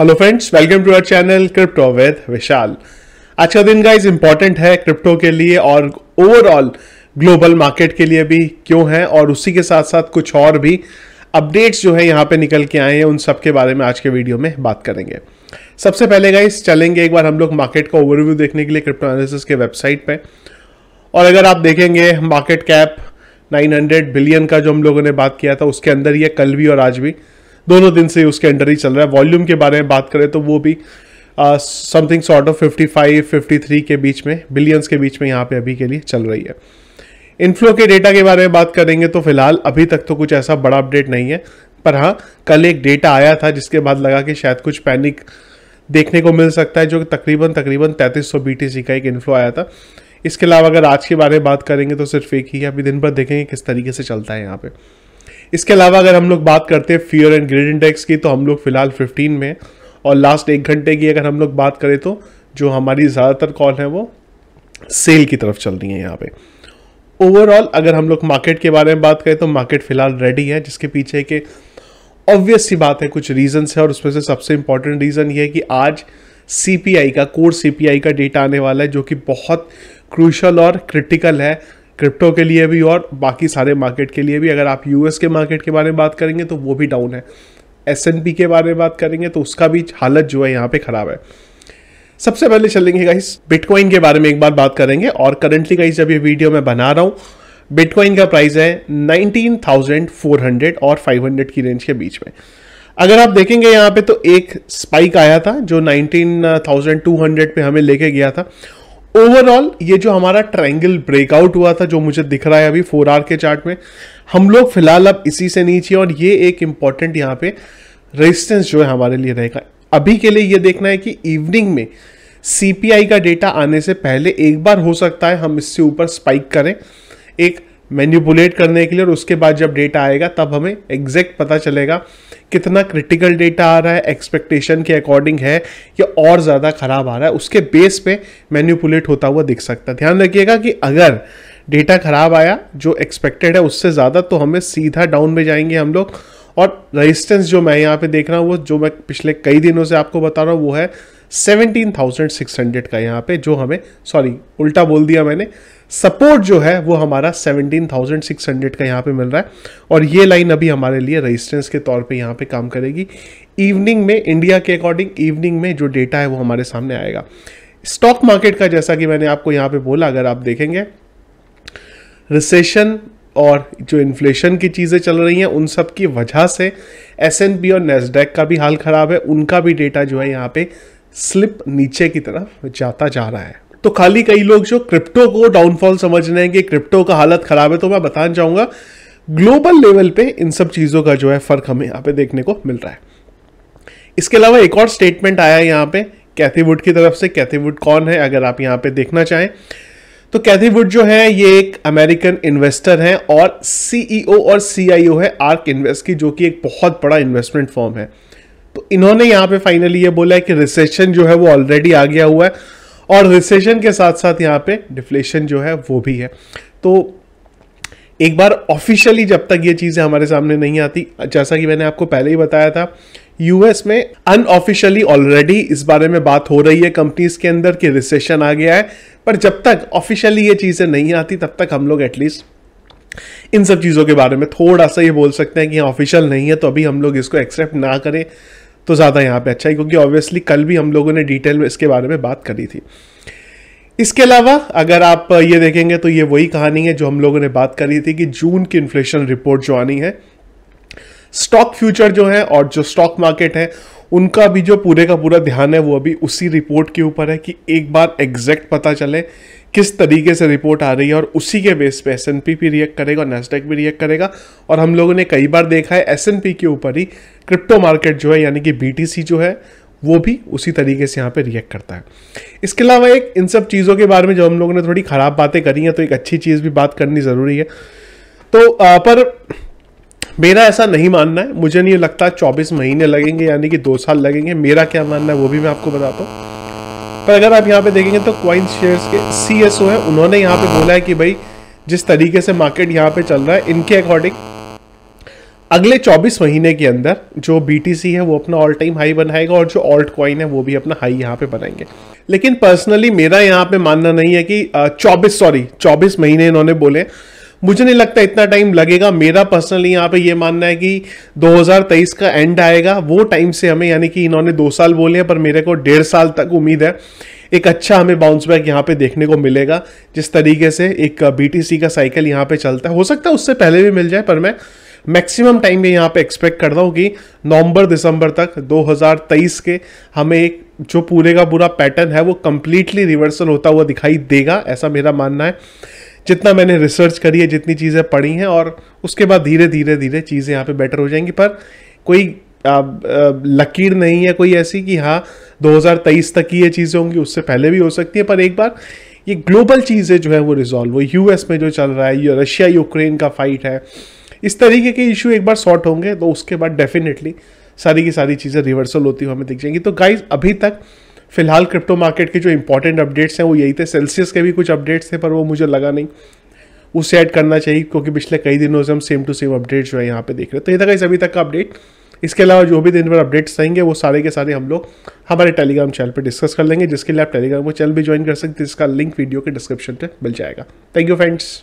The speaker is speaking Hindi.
hello friends welcome to our channel crypto with Vishal आज का दिन गाइज इंपॉर्टेंट है क्रिप्टो के लिए और ओवरऑल ग्लोबल मार्केट के लिए भी क्यों है और उसी के साथ साथ कुछ और भी अपडेट्स जो है यहाँ पे निकल के आए हैं उन सब के बारे में आज के वीडियो में बात करेंगे सबसे पहले गाइज चलेंगे एक बार हम लोग मार्केट का ओवरव्यू देखने के लिए क्रिप्टो एनालिसिस के वेबसाइट पर और अगर आप देखेंगे मार्केट कैप 900 बिलियन का जो हम लोगों ने बात किया था उसके अंदर ये कल भी और आज भी दोनों दिन से उसके अंडर ही चल रहा है वॉल्यूम के बारे में बात करें तो वो भी समथिंग सॉर्ट ऑफ 55 53 के बीच में बिलियंस के बीच में यहाँ पे अभी के लिए चल रही है इनफ्लो के डेटा के बारे में बात करेंगे तो फिलहाल अभी तक तो कुछ ऐसा बड़ा अपडेट नहीं है पर हाँ कल एक डेटा आया था जिसके बाद लगा कि शायद कुछ पैनिक देखने को मिल सकता है जो तकरीबन तकरीबन 3300 बीटीसी का एक इन्फ्लो आया था इसके अलावा अगर आज के बारे में बात करेंगे तो सिर्फ एक ही है अभी दिन भर देखेंगे किस तरीके से चलता है यहाँ पर इसके अलावा अगर हम लोग बात करते हैं फियर एंड ग्रेड इंडेक्स की तो हम लोग फिलहाल 15 में और लास्ट एक घंटे की अगर हम लोग बात करें तो जो हमारी ज़्यादातर कॉल है वो सेल की तरफ चल रही है यहाँ पे ओवरऑल अगर हम लोग मार्केट के बारे में बात करें तो मार्केट फिलहाल रेडी है जिसके पीछे के ऑब्वियस सी बात है कुछ रीजंस है और उसमें से सबसे इंपॉर्टेंट रीज़न ये है कि आज सीपीआई का कोर सीपीआई का डेटा आने वाला है जो कि बहुत क्रूशल और क्रिटिकल है क्रिप्टो के लिए भी और बाकी सारे मार्केट के लिए भी अगर आप यूएस के मार्केट के बारे में बात करेंगे तो वो भी डाउन है एस के बारे में बात करेंगे तो उसका भी हालत जो है यहाँ पे ख़राब है सबसे पहले चलेंगे गाइस बिटकॉइन के बारे में एक बार बात करेंगे और करंटली गाइस जब ये वीडियो मैं बना रहा हूँ बिटकॉइन का प्राइस है 19,400 और 500 की रेंज के बीच में अगर आप देखेंगे यहाँ पे तो एक स्पाइक आया था जो 19,200 पे हमें लेके गया था ओवरऑल ये जो हमारा ट्रायंगल ब्रेकआउट हुआ था जो मुझे दिख रहा है अभी फोर आर के चार्ट में हम लोग फिलहाल अब इसी से नीचे और ये एक इंपॉर्टेंट यहाँ पे रेजिस्टेंस जो है हमारे लिए रहेगा अभी के लिए ये देखना है कि इवनिंग में सीपीआई का डेटा आने से पहले एक बार हो सकता है हम इससे ऊपर स्पाइक करें एक मैन्यूपुलेट करने के लिए और उसके बाद जब डेटा आएगा तब हमें एग्जैक्ट पता चलेगा कितना क्रिटिकल डेटा आ रहा है एक्सपेक्टेशन के अकॉर्डिंग है या और ज़्यादा ख़राब आ रहा है उसके बेस पे मैन्यूपुलेट होता हुआ दिख सकता है ध्यान रखिएगा कि अगर डेटा ख़राब आया जो एक्सपेक्टेड है उससे ज़्यादा तो हमें सीधा डाउन में जाएंगे हम लोग और रजिस्टेंस जो मैं यहाँ पर देख रहा हूँ वो जो मैं पिछले कई दिनों से आपको बता रहा हूँ वो है 17,600 थाउजेंड सिक्स हंड्रेड का यहाँ पे जो हमें सॉरी उल्टा बोल दिया मैंने सपोर्ट जो है वो हमारा सेवनटीन थाउजेंड सिक्स हंड्रेड का यहाँ पे मिल रहा है और ये लाइन अभी हमारे लिए रेजिस्टेंस के तौर पे यहाँ पे काम करेगी इवनिंग में इंडिया के अकॉर्डिंग इवनिंग में जो डेटा है वो हमारे सामने आएगा स्टॉक मार्केट का जैसा कि मैंने आपको यहाँ पे बोला अगर आप देखेंगे रिसेशन और जो इन्फ्लेशन की चीज़ें चल रही हैं उन सब की वजह से एस और नेस्डेक का भी हाल ख़राब है उनका भी डेटा जो है यहाँ पे स्लिप नीचे की तरफ जाता जा रहा है तो खाली कई लोग जो क्रिप्टो को डाउनफॉल समझ रहे हैं कि क्रिप्टो का हालत खराब है तो मैं बताना चाहूंगा ग्लोबल लेवल पे इन सब चीज़ों का जो है फ़र्क हमें यहां पे देखने को मिल रहा है इसके अलावा एक और स्टेटमेंट आया है यहाँ पे कैथीवुड की तरफ से कैथीवुड कौन है अगर आप यहां पे देखना चाहें तो कैथीवुड जो है ये एक अमेरिकन इन्वेस्टर हैं और सीईओ e और सीआईओ है आर्क इन्वेस्ट की जो कि एक बहुत बड़ा इन्वेस्टमेंट फॉर्म है इन्होंने यहाँ पे फाइनली ये बोला है कि रिसेशन जो है वो ऑलरेडी आ गया हुआ है और रिसेशन के साथ साथ यहाँ पे डिफ्लेशन जो है वो भी है तो एक बार ऑफिशियली जब तक ये चीज़ें हमारे सामने नहीं आती जैसा कि मैंने आपको पहले ही बताया था यूएस में अनऑफिशियली ऑलरेडी इस बारे में बात हो रही है कंपनीज के अंदर कि रिसेशन आ गया है पर जब तक ऑफिशियली ये चीज़ें नहीं आती तब तक हम लोग एटलीस्ट इन सब चीज़ों के बारे में थोड़ा सा ये बोल सकते हैं कि ऑफिशियल हाँ, नहीं है तो अभी हम लोग इसको एक्सेप्ट ना करें तो ज़्यादा यहाँ पे अच्छा है क्योंकि ऑब्वियसली कल भी हम लोगों ने डिटेल में इसके बारे में बात करी थी इसके अलावा अगर आप ये देखेंगे तो ये वही कहानी है जो हम लोगों ने बात करी थी कि जून की इन्फ्लेशन रिपोर्ट जो आनी है स्टॉक फ्यूचर जो है और जो स्टॉक मार्केट है उनका भी जो पूरे का पूरा ध्यान है वो अभी उसी रिपोर्ट के ऊपर है कि एक बार एग्जैक्ट पता चले किस तरीके से रिपोर्ट आ रही है और उसी के बेस पे एस भी रिएक्ट करेगा और नेस्डेक भी रिएक्ट करेगा और हम लोगों ने कई बार देखा है एस के ऊपर ही क्रिप्टो मार्केट जो है यानी कि बी जो है वो भी उसी तरीके से यहाँ पे रिएक्ट करता है इसके अलावा एक इन सब चीज़ों के बारे में जब हम लोगों ने थोड़ी ख़राब बातें करी हैं तो एक अच्छी चीज़ भी बात करनी ज़रूरी है तो आ, पर मेरा ऐसा नहीं मानना है मुझे नहीं लगता 24 महीने लगेंगे यानी कि दो साल लगेंगे मेरा क्या मानना है वो भी मैं आपको बताता हूँ पर अगर आप यहाँ पे देखेंगे तो क्वाइन शेयर्स के सी है उन्होंने यहाँ पे बोला है कि भाई जिस तरीके से मार्केट यहाँ पे चल रहा है इनके अकॉर्डिंग अगले 24 महीने के अंदर जो BTC है वो अपना ऑल टाइम हाई बनाएगा और जो ऑल्ट क्वाइन है वो भी अपना हाई यहाँ पे बनाएंगे लेकिन पर्सनली मेरा यहाँ पे मानना नहीं है कि 24 सॉरी 24 महीने इन्होंने बोले मुझे नहीं लगता इतना टाइम लगेगा मेरा पर्सनली यहाँ पे ये मानना है कि 2023 का एंड आएगा वो टाइम से हमें यानी कि इन्होंने दो साल बोले हैं पर मेरे को डेढ़ साल तक उम्मीद है एक अच्छा हमें बाउंस बैक यहाँ पे देखने को मिलेगा जिस तरीके से एक बी का साइकिल यहाँ पे चलता है हो सकता है उससे पहले भी मिल जाए पर मैं मैक्सिमम टाइम में यहाँ पे एक्सपेक्ट कर रहा हूँ कि नवंबर दिसंबर तक 2023 के हमें एक जो पूरे का पूरा पैटर्न है वो कम्प्लीटली रिवर्सल होता हुआ दिखाई देगा ऐसा मेरा मानना है जितना मैंने रिसर्च करी है जितनी चीज़ें पढ़ी हैं और उसके बाद धीरे धीरे धीरे चीज़ें यहाँ पे बेटर हो जाएंगी पर कोई आ, आ, लकीर नहीं है कोई ऐसी कि हाँ 2023 तक ही ये चीज़ें होंगी उससे पहले भी हो सकती है पर एक बार ये ग्लोबल चीज़ें जो है वो रिजॉल्व हो यूएस में जो चल रहा है रशिया यूक्रेन का फाइट है इस तरीके के इशू एक बार सॉर्ट होंगे तो उसके बाद डेफिनेटली सारी की सारी चीज़ें रिवर्सल होती हुई हमें दिख जाएंगी तो गाइज अभी तक फिलहाल क्रिप्टो मार्केट के जो इंपॉर्टेंट अपडेट्स हैं वो यही थे सेल्सियस के भी कुछ अपडेट्स थे पर वो मुझे लगा नहीं उसे ऐड करना चाहिए क्योंकि पिछले कई दिनों से हम सेम टू सेम अपडेट जो है यहाँ पे देख रहे हैं तो ये था इस अभी तक का अपडेट इसके अलावा जो भी दिन भर अपडेट्स रहेंगे वो सारे के सारे हम लोग हमारे टेलीग्राम चैनल पर डिस्कस कर लेंगे जिसके लिए आप टेलीग्राम को चैनल भी ज्वाइन कर सकते हैं इसका लिंक वीडियो के डिस्क्रिप्शन पर मिल जाएगा थैंक यू फ्रेंड्स